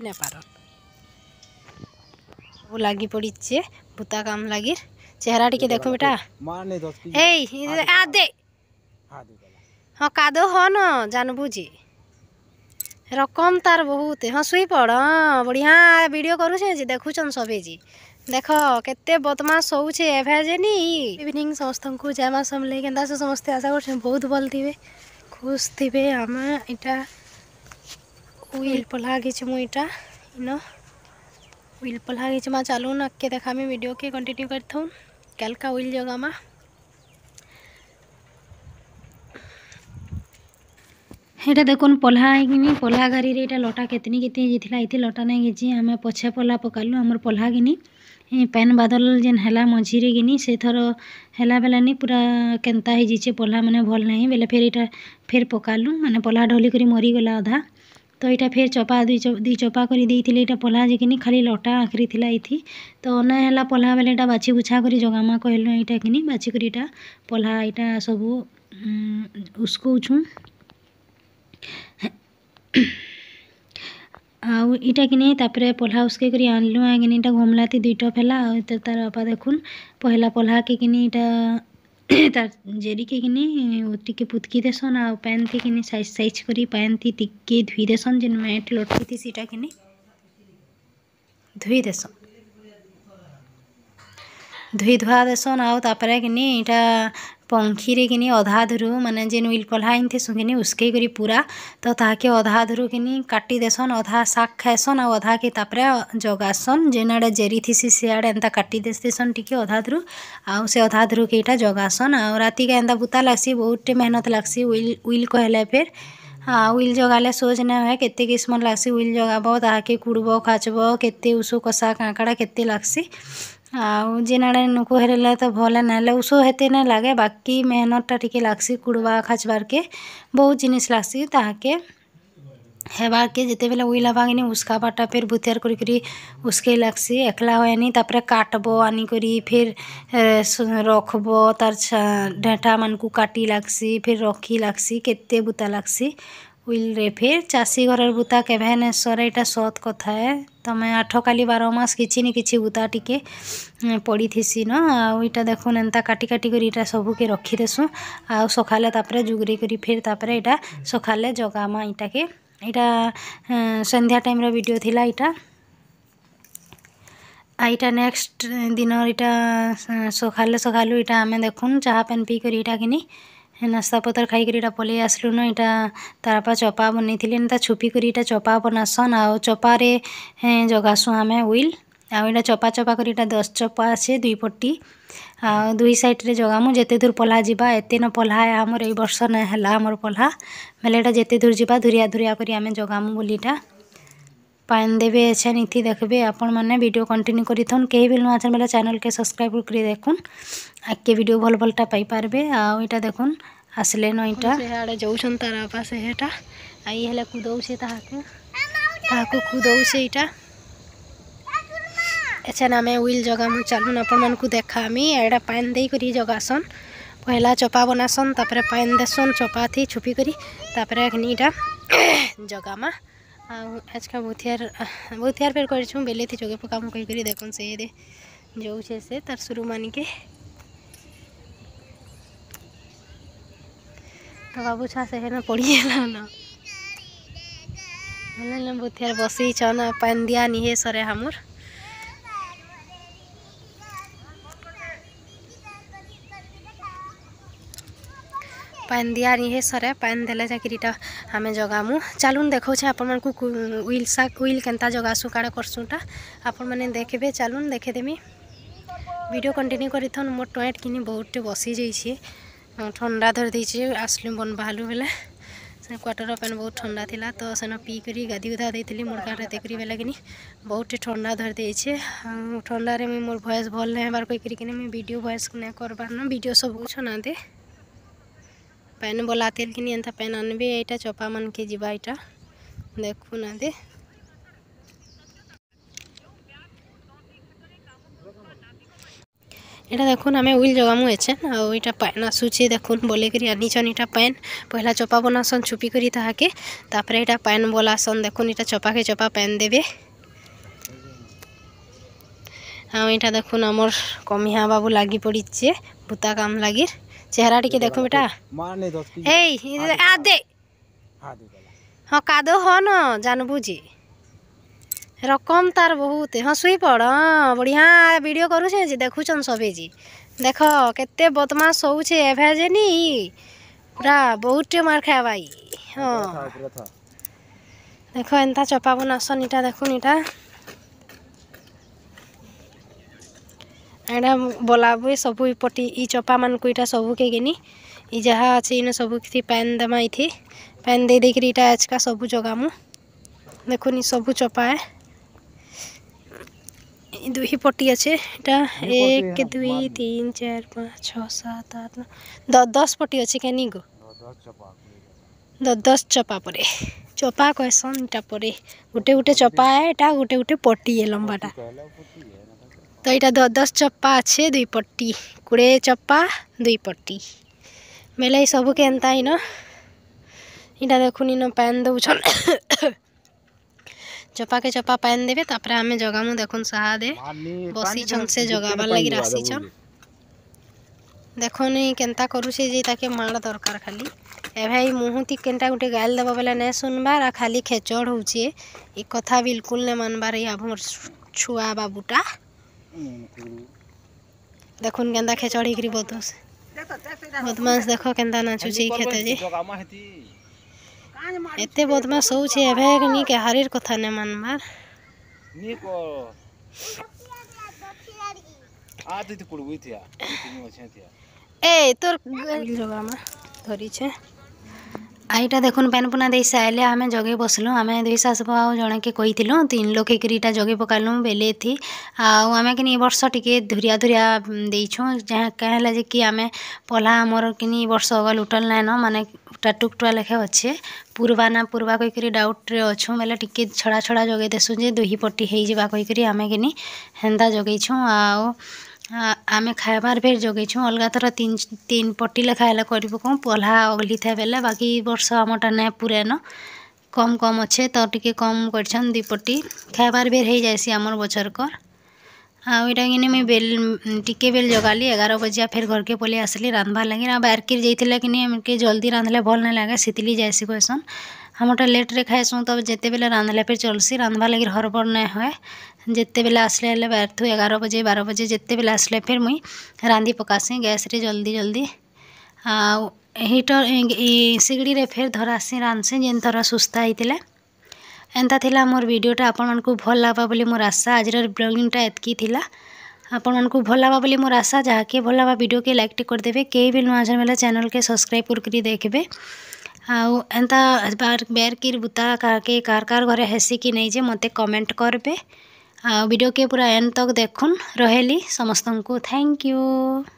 এনে পারন ও লাগি পড়িছে ভূতা কাম লাগির চেহারাটিকে দেখো বেটা এই আ দে হ্যাঁ কাদো হন জানবু বুঝি রকম তার বহুত হ্যাঁ শুই পড় হ্যাঁ, বড়িয়া ভিডিও করুছে যে দেখুছন সবে যে দেখ কেতে বদমা শোছে এভে যে নি ইভিনিং সমস্ত জয় মা সমলে কেন্তা সমস্ত আশা করছেন বহুত ভাল থিবে খুশ থিবে আমি এটা हुईल पल्हा मुईटा इन हुईल पल्हा माँ चालून आगे देखा भिडियो के कंटिन्यू कर थो कलका हुईल जगह माँ यहाँ देख पल्हा आईकिनी पल्हा गाड़ी रे यहाँ लटा केतनी के जीतला ये लटा नहीं कि आम पछे पल्हा पकालु आम पल्हा कि पेन बादल जेन है मझीरे कि थर है बेलानी पूरा केन्ता है पल्हा मैंने भल ना बेले फेर ये फेर पकालु मैंने पल्हा ढली कर मरीगला अधा ତ ଏଇଟା ଫେର୍ ଚପା ଦୁଇ ଦୁଇ ଚପା କରି ଦେଇଥିଲି ଏଇଟା ପହ୍ଲା ଯେକିନି ଖାଲି ଲଟା ଆଖରି ଥିଲା ଏଇଥି ତ ନାଇଁ ହେଲା ପହ୍ଲା ବେଲେ ଏଇଟା ବାଛି ବୁଛା କରି ଜଗାମା କହିଲୁ ଏଇଟା କିନି ବାଛି କରି ଏଇଟା ପହ୍ଲା ଏଇଟା ସବୁ ଉସ୍କଉଛୁଁ ଆଉ ଇଟା କିନି ତାପରେ ପହ୍ଲା ଉସ୍କେଇ କରି ଆଣିଲୁ ଆଜ୍ଞା ଇଟା ଘମଲାତି ଦୁଇଟପ୍ ହେଲା ଆଉ ତାର ବାପା ଦେଖୁନ୍ ପହିଲା ପହ୍ଲାକେ କିନି ଇଟା তার ଜେରିକିନି ଟିକେ ପୁତ୍କି ଦେସନ୍ ଆଉ ପାଏନ୍ ଥିକିନି ସାଇଜ୍ ସାଇଜ୍ କରି ପାଏନ୍ ଥି ଟିକେ ଧୁଇ ଦେସନ୍ ଯେନ୍ ମ୍ୟାଟ୍ ଲଟ୍କିଥି ସେଟାକିନି ଧୁଇ ଦେସନ୍ ଧୁଇ ଧୁଆ ଦେସନ୍ ଆଉ ତାପରେ କିନି ଇଟା पंखीरे किनी अधा धुरु माने जेन उइल पल्हा इन थे उसके करी पूरा तो ताके अधा धुरु किनी काटी देसन अधा शाक खाएसन आ अधा के तापरे जगासन जेन आड़े जेरी थी सियाड़े एंता काटी देसन टी अधा आउ से अधा धुरु के यहाँ जगासन आ राति का एंता बुता लग्सी बहुत मेहनत लग्सी उइल उइल कहले फिर हाँ उइल जगाले सोच ना हुए के किस्म लगसी उइल जगाब ताके कुड़ब खाचब के उषु कांकड़ा के लगसी आन आड़े नुक हेरले तो भले ना लौसो हेते ना लगे बाकी मेहनत टा टी लग्स कुड़वा खाचवार के बहुत जिनिस लग्सी ताके हेबार के जिते बेले उबागनी उसका बाटा फिर बुथियार करी करी उसके लग्सी एकला होनी तपर काटब आनी करी फिर रखब तार डेटा मान को काटी लग्सी फिर रखी लागसी के बुता लग्सी ଉଇଲ୍ରେ ଫିର୍ ଚାଷୀ ଘରର୍ ବୁତା କେଭେ ନାଇଁ ସରେ ଇଟା ସତ୍ କଥା ଏ ତମେ ଆଠକାଲି ବାର ମାସ୍ କିଛି ନି କିଛି ବୁତା ଟିକେ ପଡ଼ିଥିସିନ ଆଉ ଇଟା ଦେଖୁନ୍ ଏନ୍ତା କାଟି କାଟି କରି ଇଟା ସବୁକେ ରଖିଦେସୁଁ ଆଉ ସଖାଲେ ତା'ପରେ ଯୁଗୁରି କରି ଫିର୍ ତା'ପରେ ଇଟା ସଖାଲେ ଜଗାମା ଇଟାକେ ଇଟା ସନ୍ଧ୍ୟା ଟାଇମ୍ର ଭିଡ଼ିଓ ଥିଲା ଇଟା ଆଇଟା ନେକ୍ସଟ ଦିନ ଇଟା ସକାଳେ ସକାଳୁ ଇଟା ଆମେ ଦେଖୁନ୍ ଚାହା ପାନ୍ ପିଇକରି ଇଟା କିନି ନାସ୍ତା ନାସ୍ତାପତର୍ ଖାଇକରି ଏଇଟା ପଲେଇ ଆସ୍ଲୁନ ଏଇଟା ତାର୍ପା ଚପା ବନେଇଥିଲି ଏନ୍ତା ଛୁପିକରି ଏଇଟା ଚପା ବନାସନ୍ ଆଉ ଚପାରେ ଜଗାସୁଁ ଆମେ ଉଇଲ୍ ଆଉ ଏଇଟା ଚପା ଚପା କରି ଏଇଟା ଦଶ୍ ଚପା ଅଛେ ଦୁଇ ପଟି ଆଉ ଦୁଇ ସାଇଡ଼୍ରେ ଜଗାମୁ ଯେତେ ଦୂର ପଲ୍ହା ଯିବା ଏତେ ନ ପଲ୍ହା ଆମର ଏଇ ବର୍ଷ ନାଇଁ ହେଲା ଆମର ପଲ୍ହା ବେଲେ ଏଇଟା ଯେତେ ଦୂର ଯିବା ଧୁରିଆ ଧୁରିଆ କରି ଆମେ ଜଗାମୁ ବୋଲି ଇଟା ପାଏନ୍ ଦେବେ ଏଛା ନୀତି ଦେଖ୍ବେ ଆପଣମାନେ ଭିଡ଼ିଓ କଣ୍ଟିନ୍ୟୁ କରିଥନ୍ କେହି ବି ନୂଆ ଅଛନ୍ ବେଲେ ଚ୍ୟାନେଲ୍କେ ସବସ୍କ୍ରାଇବ୍ କରି ଦେଖୁନ୍ ଆଗ୍କେ ଭିଡ଼ିଓ ଭଲ୍ ଭଲ୍ଟା ପାଇପାର୍ବେ ଆଉ ଇଟା ଦେଖୁନ୍ ଆସିଲେନ ଇଟା ସେଆଡ଼େ ଯାଉଛନ୍ ତାର ବାପା ସେ ହେଟା ଆଉ ଇଏ ହେଲେ କୁଦଉଛେ ତାହାକୁ ତାହାକୁ କୁଦଉଛେ ଇଟା ଏଛେନ୍ ଆମେ ୱିଲ୍ ଜଗାମୁ ଚାଲୁନ୍ ଆପଣମାନଙ୍କୁ ଦେଖାମି ଏଇଟା ପାଏନ୍ ଦେଇକରି ଜଗାସନ୍ ପହେଲା ଚପା ବନାସନ୍ ତାପରେ ପାଏନ୍ ଦେସନ୍ ଚପାଥି ଛୁପିକରି ତାପରେ ଇଟା ଜଗାମା आज का बुथियार बुथियार फिर कर बेले थी चौके पका मुझे कहकर देख से दे जो छे से तर शुरू मान के तो बाबू छा से है पड़ी गलाना बुथियार बसई छा पानी दिया नहीं है सरे हमर ପାଏନ୍ ଦିଆନି ସରେ ପାଏନ୍ ଦେଲେ ଯାଇକିରି ଇଟା ଆମେ ଜଗାମୁ ଚାଲୁନ୍ ଦେଖଉଛେ ଆପଣମାନଙ୍କୁ ଉଇଲ୍ ଶାଗ୍ ଉଇଲ୍ କେନ୍ତା ଜଗାସୁଁ କାଣା କରସୁଁଟା ଆପଣମାନେ ଦେଖିବେ ଚାଲୁନ୍ ଦେଖେଇଦେମି ଭିଡ଼ିଓ କଣ୍ଟିନ୍ୟୁ କରିଥନ୍ ମୋର ଟଏଟ୍ କିନି ବହୁତଟେ ବସିଯାଇଛେ ଥଣ୍ଡା ଧରି ଦେଇଛେ ଆସିଲୁ ବନ୍ ବାହାଲୁ ବେଲେ ସେ କ୍ୱାର୍ଟର ପେନ୍ ବହୁତ ଥଣ୍ଡା ଥିଲା ତ ସେନ ପିଇକରି ଗାଧି ଗୁଧା ଦେଇଥିଲି ମୋର ଗାଁରେ ଦେଇକରି ବେଲେ କିନି ବହୁତଟେ ଥଣ୍ଡା ଧରି ଦେଇଛେ ଥଣ୍ଡାରେ ମୁଇଁ ମୋର ଭଏସ୍ ଭଲ୍ ନାଇଁ ହେବାର କହିକରି କିନି ମୁଇଁ ଭିଡ଼ିଓ ଭଏସ୍ ନାଇଁ କରବାର ନା ଭିଡ଼ିଓ ସବୁ ଛନାନ୍ତି ପେନ୍ ବୋଲା ତିରିକିନି ଏନ୍ତା ପେନ୍ ଆଣିବି ଏଇଟା ଚପାମାନକେ ଯିବା ଏଇଟା ଦେଖୁନାହାନ୍ତି এটা দেখুন আমি উইল জগামু এছেন আর এটা প্যান আসুছে দেখুন বলে বলিকি আনিছন এটা প্যান পহলা চপা বনাসন ছুপি করি তাহাকে তারপরে এটা প্যান বলাসন দেখুন এটা চপাকে চপা প্যান দেবে আর এটা দেখুন আমার কমিহা বাবু লাগি পড়িছে ভূতা কাম লাগির চেহারা টিকে দেখো বেটা এই আ দে হ্যাঁ কাদো হন জানবু যে রকম তার বহুত হ্যাঁ শুই পড় হ্যাঁ, বড়িয়া ভিডিও করুছে যে দেখুছন সবে যে দেখ কেতে বদমা শোছে এভে যে নি পুরা বহুটে মার খায় ভাই হ্যাঁ দেখ এন্তা চপাবো বনাসন এটা দেখুন এটা ଏଇଟା ବୋଲା ହୁଏ ସବୁ ପଟି ଇ ଚପାମାନଙ୍କୁ ଇଟା ସବୁକେ ଗିନି ଇ ଯାହା ଅଛି ସବୁ କିଛି ପାଏନ୍ ଦେମା ଇଥି ପାଏନ୍ ଦେଇ ଦେଇକିରି ଇଟା ଆଜକା ସବୁ ଜଗାମୁ ଦେଖୁନି ଇ ସବୁ ଚପା ଏ দুই পটি আছে এটা এক দুই তিন চার পাঁচ ছ সাত আট দশ পটি আছে কেন গো ଚପା ପରେ ଚପା କହେସନ୍ কয়েসন ପରେ পরে গোটে ଚପା ଏଇଟା এটা গোটে ପଟି ଏ ଲମ୍ବାଟା তো এটা দশ চপ্পা আছে দুই পট্টি কুড়ে চপ্পা দুই পট্টি বেলে সবুকে এনতা ন এটা দেখুন ইন প্যান দেছন চপাকে চপা প্যান দেবে তারপরে আমি জগামু দেখুন সাহাদে বসিছন সে জগাবার লাগি আসিছন দেখুন কেনতা করুছে যে তাকে মাড় দরকার খালি এ ভাই মুহতি কেনটা গোটে গাল দেব বলে না শুনবার আর খালি খেচড় হচ্ছে এ কথা বিলকুল না মানবার এই আমার ছুয়া বাবুটা দেখুন কেন্দা খে চড়ি করি বদমাস বদমাস দেখ কেন্দা নাচুছি খেতে যে এতে বদমাস হচ্ছে এভে নি কে হারির কথা নে মানবার এই তোর ধরিছে ଏଇଟା ଦେଖୁନ୍ ପାଏନ୍ ପୁନା ଦେଇ ସାଏଲେ ଆମେ ଜଗେଇ ବସିଲୁ ଆମେ ଦୁଇ ଶାଶୁ ଆଉ ଜଣେକେ କହିଥିଲୁ ତିନ୍ ଲୋକ୍ ହେଇକିରି ଇଟା ଜଗେଇ ପକାଲୁ ବେଲେ ଏଥି ଆଉ ଆମେ କିନି ଏ ବର୍ଷ ଟିକେ ଧୁରିଆ ଧୁରିଆ ଦେଇଛୁଁ ଯାହା କାଁ ହେଲା ଯେ କି ଆମେ ପଲ୍ହା ଆମର୍ କିନି ଏ ବର୍ଷ ଗଲ୍ ଉଟଲ୍ ନାଇଁନ ମାନେ ଟା ଟୁକ୍ଟୁଆ ଲେଖେ ଅଛେ ପୂର୍ବା ନା ପୂର୍ବା କହିକିରି ଡାଉଟ୍ରେ ଅଛୁଁ ବେଲେ ଟିକେ ଛଡ଼ା ଛଡ଼ା ଜଗେଇ ଦେସୁଁ ଯେ ଦୁହି ପଟି ହେଇଯିବା କହିକିରି ଆମେ କିନି ହେନ୍ତା ଜଗେଇଛୁଁ ଆଉ ଆମେ ଖାଏବାର୍ ଫେର୍ ଜଗେଇଛୁଁ ଅଲ୍ଗା ଥର ତିନ୍ ତିନ୍ ପଟି ଲେଖା ହେଲେ ପହ୍ଲା ପଲ୍ହା ଅଗ୍ଲିଥାଏ ବେଲେ ବାକି ବର୍ଷ ଆମର୍ଟା ନାଇଁ ପୁରେନ କମ୍ କମ୍ ଅଛେ ତ ଟିକେ କମ୍ କରିଛନ୍ ଦୁଇ ପଟି ଖାଏବାର୍ ଫେର୍ ହେଇଯାଏସି ଆମର୍ ବଛର୍କର୍ ଆଉ ଇଟା କିନି ମୁଇଁ ବେଲ୍ ଟିକେ ବେଲ୍ ଜଗାଲି ଏଗାର ବଜିଆ ଫେର୍ ଘର୍କେ ପଲେଇ ଆସିଲି ରାନ୍ଧ୍ବାର୍ ଲାଗି ଆଉ ବାହାର୍କେ ଯାଇଥିଲେ କିନି ଏମ୍କେ ଜଲ୍ଦି ରାନ୍ଧିଲେ ଭଲ୍ ନାଇଁ ଲାଗେ ସେଥିଲାଗି ଯାଏସି କହେସନ୍ ଆମର୍ଟା ଲେଟ୍ରେ ଖାଏସୁଁ ତ ଯେତେବେଲେ ରାନ୍ଧ୍ଲେ ଫେର୍ ଚଲ୍ସି ରାନ୍ଧ୍ବା ଲାଗି ହରବର୍ ନାଇଁ ହଏ ଯେତେବେଲେ ଆସ୍ଲେ ହେଲେ ବାରଠୁ ଏଗାର ବଜେ ବାର ବଜେ ଯେତେବେଲେ ଆସ୍ଲେ ଫେର୍ ମୁଇଁ ରାନ୍ଧି ପକାସିଁ ଗ୍ୟାସ୍ରେ ଜଲ୍ଦି ଜଲ୍ଦି ଆଉ ହିଟର୍ ସିଗ୍ଡ଼ିରେ ଫେର୍ ଧରାସିଁ ରାନ୍ଧ୍ସିଁ ଯେନ୍ ଥର ସୁସ୍ତା ହେଇଥିଲା ଏନ୍ତା ଥିଲା ମୋର ଭିଡ଼ିଓଟା ଆପଣମାନଙ୍କୁ ଭଲ୍ ଲାଗ୍ବା ବୋଲି ମୋର ଆଶା ଆଜିର ବ୍ଲଗିଂଟା ଏତ୍କି ଥିଲା ଆପଣମାନଙ୍କୁ ଭଲ ହେବା ବୋଲି ମୋର ଆଶା ଯାହାକି ଭଲ ହେବା ଭିଡ଼ିଓକେ ଲାଇକ୍ଟି କରିଦେବେ କେହି ବି ନୂଆ ଚ୍ୟାନେଲ୍ ଚ୍ୟାନେଲ୍କେ ସବସ୍କ୍ରାଇବ୍ କରିକି ଦେଖିବେ ଆଉ ଏନ୍ତା ବେର୍କିର୍ ବୁତା କାହାକେ କାର୍ କାର୍ ଘରେ ହେସି କି ନେଇ ଯେ ମୋତେ କମେଣ୍ଟ କରବେ ଆଉ ଭିଡ଼ିଓକେ ପୁରା ଏନ୍ ତକ୍ ଦେଖୁନ୍ ରହେଲି ସମସ୍ତଙ୍କୁ ଥ୍ୟାଙ୍କ ୟୁ